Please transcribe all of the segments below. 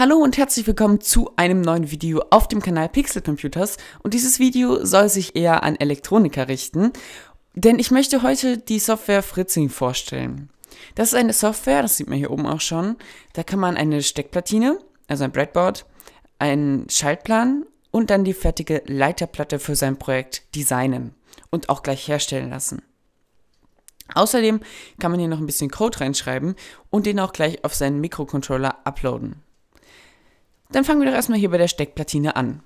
Hallo und herzlich willkommen zu einem neuen Video auf dem Kanal Pixel Computers und dieses Video soll sich eher an Elektroniker richten, denn ich möchte heute die Software Fritzing vorstellen. Das ist eine Software, das sieht man hier oben auch schon, da kann man eine Steckplatine, also ein Breadboard, einen Schaltplan und dann die fertige Leiterplatte für sein Projekt designen und auch gleich herstellen lassen. Außerdem kann man hier noch ein bisschen Code reinschreiben und den auch gleich auf seinen Mikrocontroller uploaden. Dann fangen wir doch erstmal hier bei der Steckplatine an.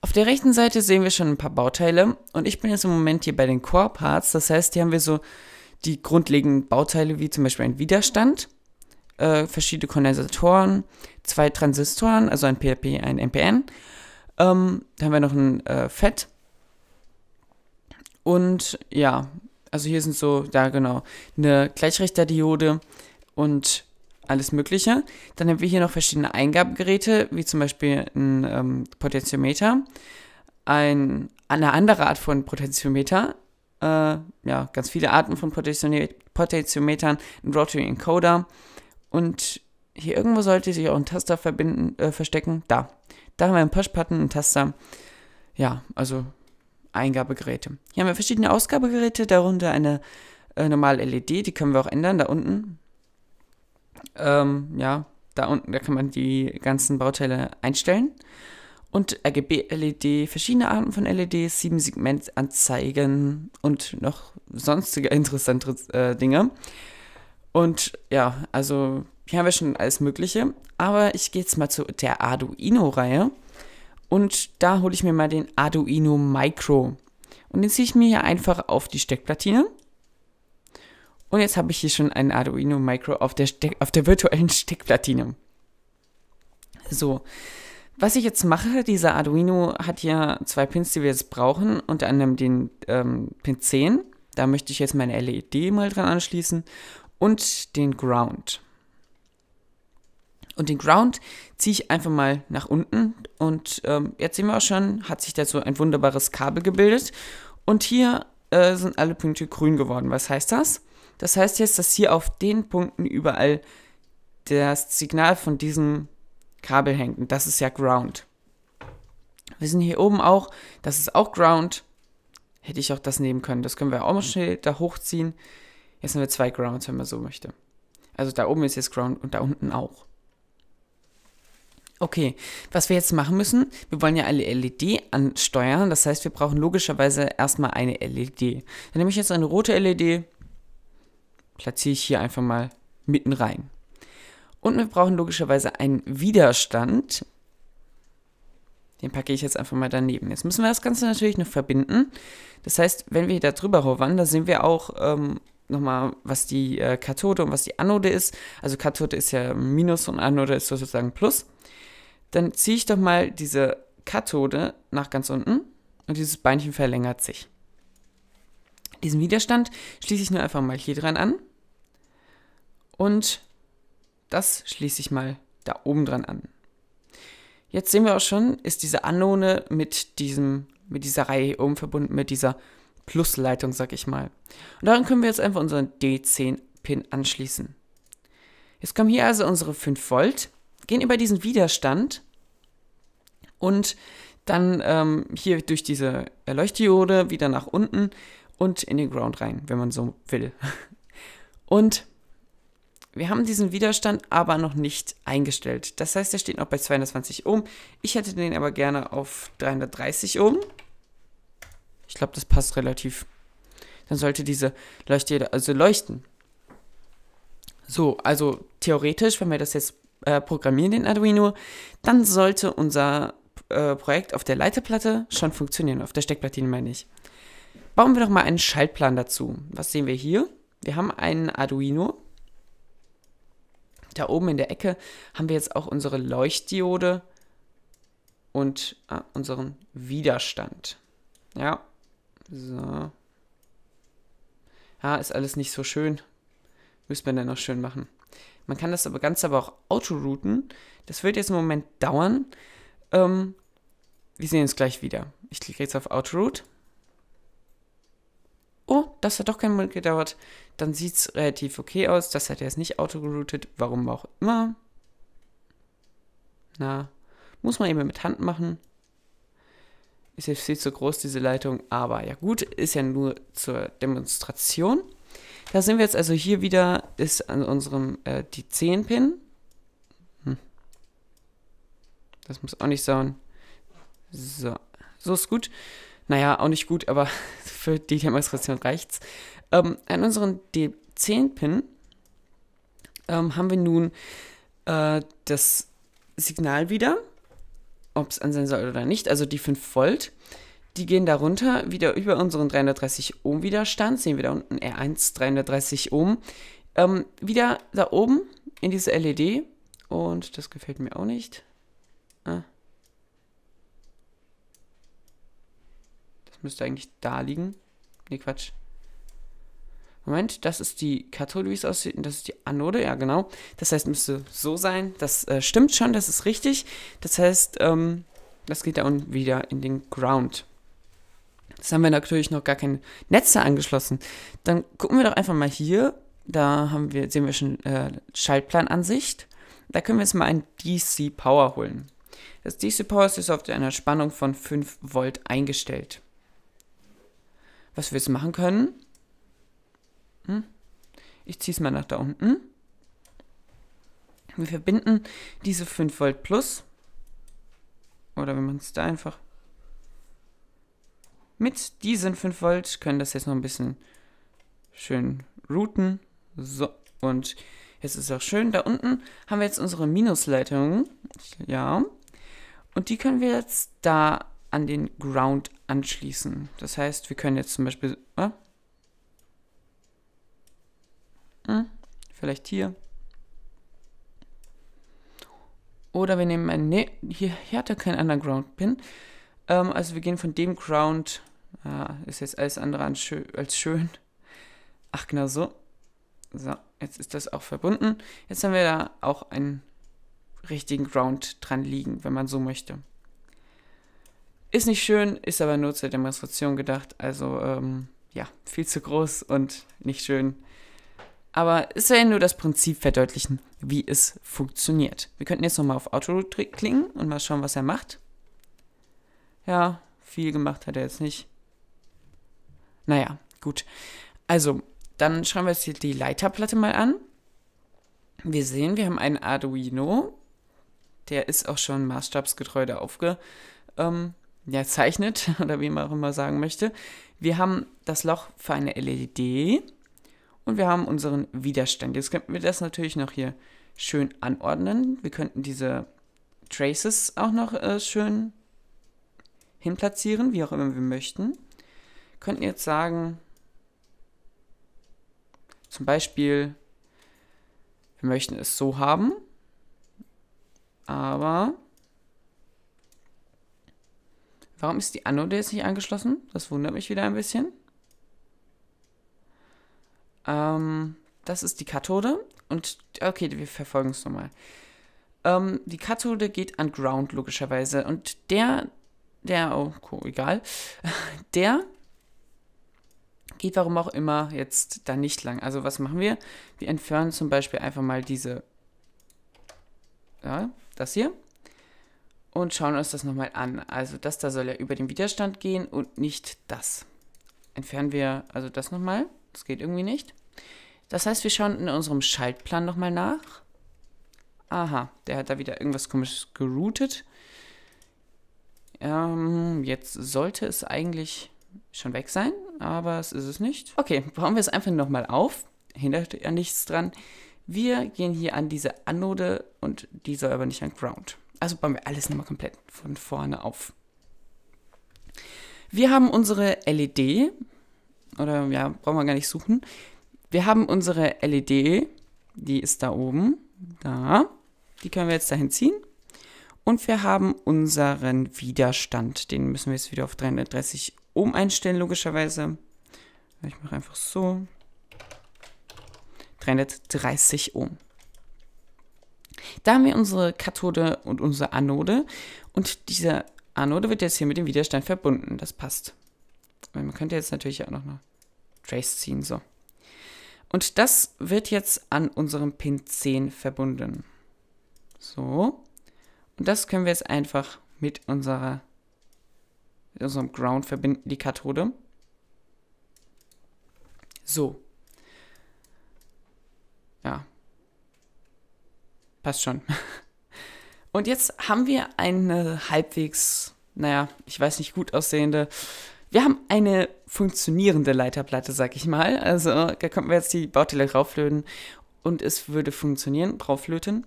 Auf der rechten Seite sehen wir schon ein paar Bauteile und ich bin jetzt im Moment hier bei den Core Parts. Das heißt, hier haben wir so die grundlegenden Bauteile wie zum Beispiel ein Widerstand, äh, verschiedene Kondensatoren, zwei Transistoren, also ein PRP, ein MPN. Ähm, da haben wir noch ein äh, FET. Und ja, also hier sind so, da genau, eine Gleichrichterdiode und alles Mögliche. Dann haben wir hier noch verschiedene Eingabegeräte, wie zum Beispiel ein ähm, Potentiometer, ein, eine andere Art von Potentiometer, äh, ja, ganz viele Arten von Potentiometern, ein Rotary Encoder und hier irgendwo sollte sich auch ein Taster verbinden, äh, verstecken. Da. Da haben wir einen Push-Button, einen Taster. Ja, also Eingabegeräte. Hier haben wir verschiedene Ausgabegeräte, darunter eine äh, normale LED, die können wir auch ändern, da unten. Ähm, ja, da unten, da kann man die ganzen Bauteile einstellen. Und RGB-LED, verschiedene Arten von LEDs, sieben Segmentanzeigen und noch sonstige interessante äh, Dinge. Und ja, also hier haben wir schon alles Mögliche. Aber ich gehe jetzt mal zu der Arduino-Reihe. Und da hole ich mir mal den Arduino Micro. Und den ziehe ich mir hier einfach auf die Steckplatine. Und jetzt habe ich hier schon einen Arduino Micro auf der, Ste auf der virtuellen Steckplatine. So, was ich jetzt mache, dieser Arduino hat ja zwei Pins, die wir jetzt brauchen, unter anderem den ähm, Pin 10. Da möchte ich jetzt meine LED mal dran anschließen und den Ground. Und den Ground ziehe ich einfach mal nach unten und ähm, jetzt sehen wir auch schon, hat sich dazu ein wunderbares Kabel gebildet. Und hier äh, sind alle Punkte grün geworden. Was heißt das? Das heißt jetzt, dass hier auf den Punkten überall das Signal von diesem Kabel hängt. Und das ist ja Ground. Wir sind hier oben auch. Das ist auch Ground. Hätte ich auch das nehmen können. Das können wir auch mal schnell da hochziehen. Jetzt haben wir zwei Grounds, wenn man so möchte. Also da oben ist jetzt Ground und da unten auch. Okay, was wir jetzt machen müssen, wir wollen ja alle LED ansteuern. Das heißt, wir brauchen logischerweise erstmal eine LED. Dann nehme ich jetzt eine rote LED, platziere ich hier einfach mal mitten rein. Und wir brauchen logischerweise einen Widerstand. Den packe ich jetzt einfach mal daneben. Jetzt müssen wir das Ganze natürlich noch verbinden. Das heißt, wenn wir da drüber hovern, da sehen wir auch ähm, nochmal, was die äh, Kathode und was die Anode ist. Also Kathode ist ja Minus und Anode ist sozusagen Plus. Dann ziehe ich doch mal diese Kathode nach ganz unten und dieses Beinchen verlängert sich. Diesen Widerstand schließe ich nur einfach mal hier dran an. Und das schließe ich mal da oben dran an. Jetzt sehen wir auch schon, ist diese Anode mit, diesem, mit dieser Reihe hier oben verbunden mit dieser Plusleitung, sag ich mal. Und daran können wir jetzt einfach unseren D10-Pin anschließen. Jetzt kommen hier also unsere 5 Volt, gehen über diesen Widerstand und dann ähm, hier durch diese Leuchtdiode wieder nach unten und in den Ground rein, wenn man so will. Und wir haben diesen Widerstand aber noch nicht eingestellt. Das heißt, er steht noch bei 220 Ohm. Ich hätte den aber gerne auf 330 Ohm. Ich glaube, das passt relativ. Dann sollte diese Leuchte also leuchten. So, also theoretisch, wenn wir das jetzt äh, programmieren, den Arduino, dann sollte unser äh, Projekt auf der Leiterplatte schon funktionieren, auf der Steckplatine meine ich. Bauen wir doch mal einen Schaltplan dazu. Was sehen wir hier? Wir haben einen Arduino. Da oben in der Ecke haben wir jetzt auch unsere Leuchtdiode und ah, unseren Widerstand. Ja, so. Ja, ist alles nicht so schön. Müsste man dann noch schön machen. Man kann das aber ganz aber auch autorouten. Das wird jetzt im Moment dauern. Ähm, wir sehen uns gleich wieder. Ich klicke jetzt auf Autoroute oh, das hat doch keinen Moment gedauert, dann sieht es relativ okay aus. Das hat er jetzt nicht autogeroutet, warum auch immer. Na, muss man eben mit Hand machen. Ist jetzt viel zu groß, diese Leitung, aber ja gut, ist ja nur zur Demonstration. Da sind wir jetzt also hier wieder, ist an unserem, äh, die 10-Pin. Hm. Das muss auch nicht sein. So, so ist gut. Naja, auch nicht gut, aber für die Demonstration reicht's. Ähm, an unserem D10-Pin ähm, haben wir nun äh, das Signal wieder, ob es ansehen soll oder nicht, also die 5 Volt. Die gehen darunter, wieder über unseren 330 Ohm Widerstand, sehen wir da unten R1 330 Ohm, ähm, wieder da oben in diese LED und das gefällt mir auch nicht. Ah. Das müsste eigentlich da liegen. Ne, Quatsch. Moment, das ist die Kathode, wie es aussieht, und das ist die Anode, ja genau. Das heißt, müsste so sein. Das äh, stimmt schon, das ist richtig. Das heißt, ähm, das geht da unten wieder in den Ground. Das haben wir natürlich noch gar keine Netze angeschlossen. Dann gucken wir doch einfach mal hier. Da haben wir, sehen wir schon äh, Schaltplanansicht. Da können wir jetzt mal ein DC Power holen. Das DC Power ist jetzt auf einer Spannung von 5 Volt eingestellt. Was wir jetzt machen können. Hm? Ich ziehe es mal nach da unten. Wir verbinden diese 5 Volt plus. Oder wenn man es da einfach. Mit diesen 5 Volt können das jetzt noch ein bisschen schön routen. So, und jetzt ist es auch schön. Da unten haben wir jetzt unsere Minusleitung. Ja. Und die können wir jetzt da an den Ground anschließen. Das heißt, wir können jetzt zum Beispiel... Äh? Hm? Vielleicht hier. Oder wir nehmen einen... Ne, hier, hier hat er keinen Underground-Pin. Ähm, also wir gehen von dem Ground... Ah, ist jetzt alles andere als schön. Ach, genau so. So, jetzt ist das auch verbunden. Jetzt haben wir da auch einen richtigen Ground dran liegen, wenn man so möchte. Ist nicht schön, ist aber nur zur Demonstration gedacht. Also ähm, ja, viel zu groß und nicht schön. Aber es soll ja nur das Prinzip verdeutlichen, wie es funktioniert. Wir könnten jetzt nochmal auf Autoload klingen und mal schauen, was er macht. Ja, viel gemacht hat er jetzt nicht. Naja, gut. Also, dann schauen wir jetzt hier die Leiterplatte mal an. Wir sehen, wir haben einen Arduino. Der ist auch schon maßstabsgetreu da aufge... Ähm, ja, zeichnet oder wie man auch immer sagen möchte. Wir haben das Loch für eine LED und wir haben unseren Widerstand. Jetzt könnten wir das natürlich noch hier schön anordnen. Wir könnten diese Traces auch noch äh, schön hinplatzieren, wie auch immer wir möchten. Wir könnten jetzt sagen, zum Beispiel, wir möchten es so haben, aber Warum ist die Anode jetzt nicht angeschlossen? Das wundert mich wieder ein bisschen. Ähm, das ist die Kathode. Und, okay, wir verfolgen es nochmal. Ähm, die Kathode geht an Ground, logischerweise. Und der, der, oh, cool, egal. Der geht warum auch immer jetzt da nicht lang. Also was machen wir? Wir entfernen zum Beispiel einfach mal diese, ja, das hier und schauen uns das nochmal an. Also das da soll ja über den Widerstand gehen und nicht das. Entfernen wir also das nochmal. Das geht irgendwie nicht. Das heißt, wir schauen in unserem Schaltplan nochmal nach. Aha, der hat da wieder irgendwas komisches geroutet. Ähm, jetzt sollte es eigentlich schon weg sein, aber es ist es nicht. Okay, bauen wir es einfach nochmal auf. Hindert ja nichts dran. Wir gehen hier an diese Anode und die soll aber nicht an Ground. Also bauen wir alles nochmal komplett von vorne auf. Wir haben unsere LED, oder ja, brauchen wir gar nicht suchen. Wir haben unsere LED, die ist da oben, da. Die können wir jetzt dahin ziehen. Und wir haben unseren Widerstand, den müssen wir jetzt wieder auf 330 Ohm einstellen, logischerweise. Ich mache einfach so. 330 Ohm. Da haben wir unsere Kathode und unsere Anode. Und diese Anode wird jetzt hier mit dem Widerstand verbunden. Das passt. Man könnte jetzt natürlich auch noch eine Trace ziehen, so. Und das wird jetzt an unserem Pin 10 verbunden. So. Und das können wir jetzt einfach mit unserer mit unserem Ground verbinden, die Kathode. So. Ja, passt schon. Und jetzt haben wir eine halbwegs, naja, ich weiß nicht, gut aussehende. Wir haben eine funktionierende Leiterplatte, sag ich mal. Also da könnten wir jetzt die Bauteile drauflöten und es würde funktionieren, drauflöten.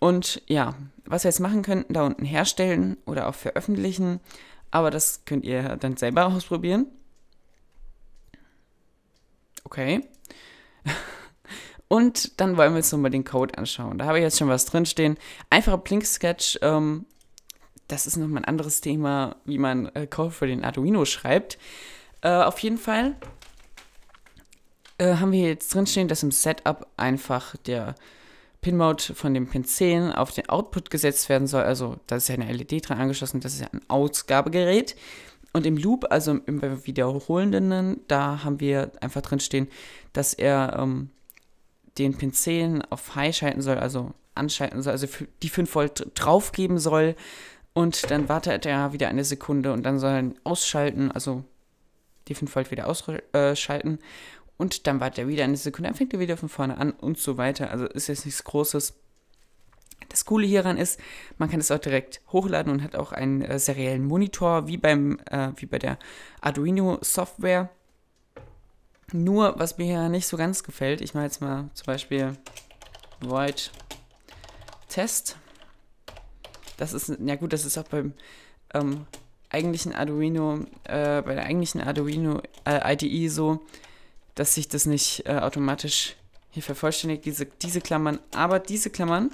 Und ja, was wir jetzt machen könnten, da unten herstellen oder auch veröffentlichen, aber das könnt ihr dann selber ausprobieren. Okay. Und dann wollen wir uns nochmal den Code anschauen. Da habe ich jetzt schon was drinstehen. Einfacher Blink-Sketch. Ähm, das ist nochmal ein anderes Thema, wie man äh, Code für den Arduino schreibt. Äh, auf jeden Fall äh, haben wir jetzt drinstehen, dass im Setup einfach der Pin-Mode von dem Pin 10 auf den Output gesetzt werden soll. Also da ist ja eine LED dran angeschlossen, das ist ja ein Ausgabegerät. Und im Loop, also im, Wiederholenden, da haben wir einfach drinstehen, dass er... Ähm, den Pinzelen auf High schalten soll, also anschalten soll, also die 5 Volt draufgeben soll. Und dann wartet er wieder eine Sekunde und dann soll er ausschalten, also die 5 Volt wieder ausschalten. Äh, und dann wartet er wieder eine Sekunde, dann fängt er wieder von vorne an und so weiter. Also ist jetzt nichts Großes. Das Coole hieran ist, man kann es auch direkt hochladen und hat auch einen äh, seriellen Monitor, wie, beim, äh, wie bei der Arduino-Software. Nur, was mir ja nicht so ganz gefällt, ich mache jetzt mal zum Beispiel Void Test. Das ist, ja gut, das ist auch beim ähm, eigentlichen Arduino, äh, bei der eigentlichen Arduino äh, IDE so, dass sich das nicht äh, automatisch hier vervollständigt, diese, diese Klammern. Aber diese Klammern,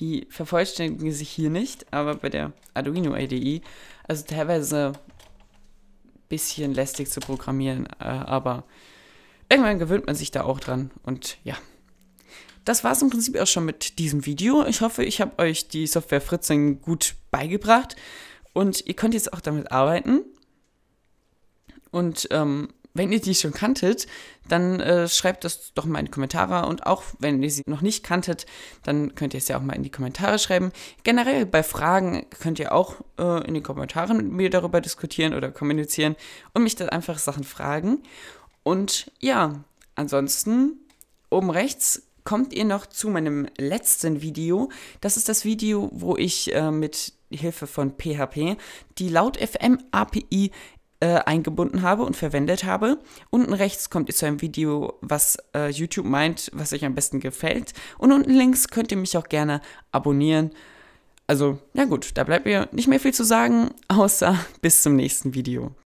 die vervollständigen sich hier nicht, aber bei der Arduino IDE. Also teilweise bisschen lästig zu programmieren, äh, aber irgendwann gewöhnt man sich da auch dran und ja. Das war es im Prinzip auch schon mit diesem Video. Ich hoffe, ich habe euch die Software Fritzing gut beigebracht und ihr könnt jetzt auch damit arbeiten. Und ähm, wenn ihr die schon kanntet, dann äh, schreibt das doch mal in die Kommentare und auch wenn ihr sie noch nicht kanntet, dann könnt ihr es ja auch mal in die Kommentare schreiben. Generell bei Fragen könnt ihr auch äh, in den Kommentaren mit mir darüber diskutieren oder kommunizieren und mich dann einfach Sachen fragen. Und ja, ansonsten oben rechts kommt ihr noch zu meinem letzten Video. Das ist das Video, wo ich äh, mit Hilfe von PHP die Laut FM API äh, eingebunden habe und verwendet habe. Unten rechts kommt ihr zu einem Video, was äh, YouTube meint, was euch am besten gefällt. Und unten links könnt ihr mich auch gerne abonnieren. Also, ja gut, da bleibt mir nicht mehr viel zu sagen, außer bis zum nächsten Video.